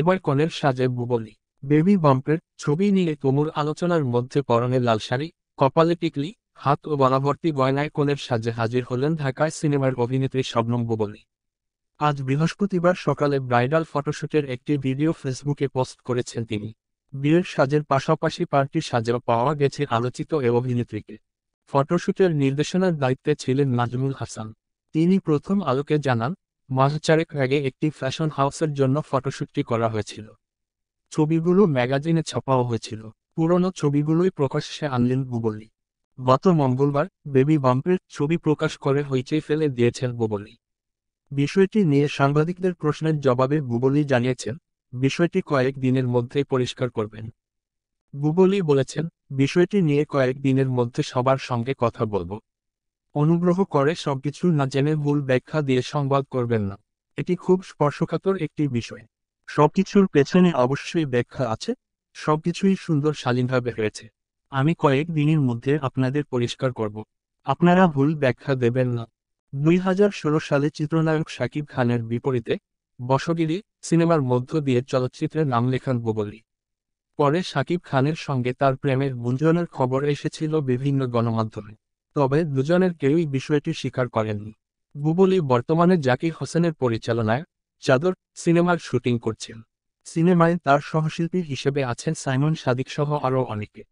এবার কনের সাজে বুবলি বেবি বাম্পের ছবি নিয়ে তুমুল আলোচনার মধ্যে পরনে লাল শাড়ি কপালে টিকলি হাত ও গলাভর্তি গয়নায় কনের সাজে হাজির হলেন ঢাকায় সিনেমার অভিনেত্রী শবনম বুবলি আজ বৃহস্পতিবার সকালে ব্রাইডাল ফটোশুটের একটি ভিডিও ফেসবুকে পোস্ট করেছেন তিনি বিয়ের সাজের পাশাপাশি পার্টির সাজেও পাওয়া গেছে আলোচিত এ অভিনেত্রীকে ফটোশুটের নির্দেশনার দায়িত্বে ছিলেন নাজমুল হাসান তিনি প্রথম আলোকে জানান মাসচারেক চারেক আগে একটি ফ্যাশন হাউসের জন্য ফটোশ্যুটটি করা হয়েছিল ছবিগুলো ম্যাগাজিনে ছাপাও হয়েছিল পুরনো ছবিগুলোই প্রকাশ্যে আনলেন বুবলি গত মঙ্গলবার বেবি বাম্পের ছবি প্রকাশ করে হইচই ফেলে দিয়েছেন বুবলি বিষয়টি নিয়ে সাংবাদিকদের প্রশ্নের জবাবে বুবলি জানিয়েছেন বিষয়টি কয়েক দিনের মধ্যেই পরিষ্কার করবেন বুবলি বলেছেন বিষয়টি নিয়ে কয়েক দিনের মধ্যে সবার সঙ্গে কথা বলবো অনুগ্রহ করে সবকিছু না জেনে ভুল ব্যাখ্যা দিয়ে সংবাদ করবেন না এটি খুব স্পর্শকাতর একটি বিষয় সবকিছুর পেছনে অবশ্যই ব্যাখ্যা আছে সবকিছুই সুন্দর শালীনভাবে হয়েছে আমি কয়েক দিনের মধ্যে আপনাদের পরিষ্কার করব আপনারা ভুল ব্যাখ্যা দেবেন না দুই সালে চিত্রনায়ক শাকিব খানের বিপরীতে বসগিরি সিনেমার মধ্য দিয়ে চলচ্চিত্রের নাম লেখান বুবলি পরে শাকিব খানের সঙ্গে তার প্রেমের গুঞ্জনের খবর এসেছিল বিভিন্ন গণমাধ্যমে তবে দুজনের কেউই বিষয়টি স্বীকার করেননি বুবলি বর্তমানে জাকির হোসেনের পরিচালনায় চাদর সিনেমার শুটিং করছেন সিনেমায় তার সহশিল্পী হিসেবে আছেন সাইমন সাদিক সহ আরও অনেকে